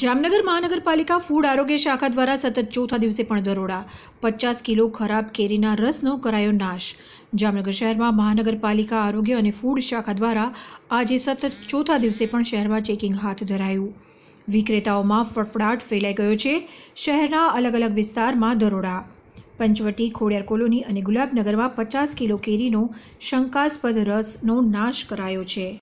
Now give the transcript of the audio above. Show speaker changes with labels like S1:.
S1: જામનગર મહાનગરપાલિકા ફૂડ આરોગ્ય શાખા દ્વારા સતત ચોથા દિવસે પણ દરોડા પચાસ કિલો ખરાબ કેરીના રસનો કરાયો નાશ જામનગર શહેરમાં મહાનગરપાલિકા આરોગ્ય અને ફૂડ શાખા દ્વારા આજે સતત ચોથા દિવસે પણ શહેરમાં ચેકિંગ હાથ ધરાયું વિક્રેતાઓમાં ફફડાટ ફેલાઈ ગયો છે શહેરના અલગ અલગ વિસ્તારમાં દરોડા પંચવટી ખોડિયાર કોલોની અને ગુલાબનગરમાં પચાસ કિલો કેરીનો શંકાસ્પદ રસનો નાશ કરાયો છે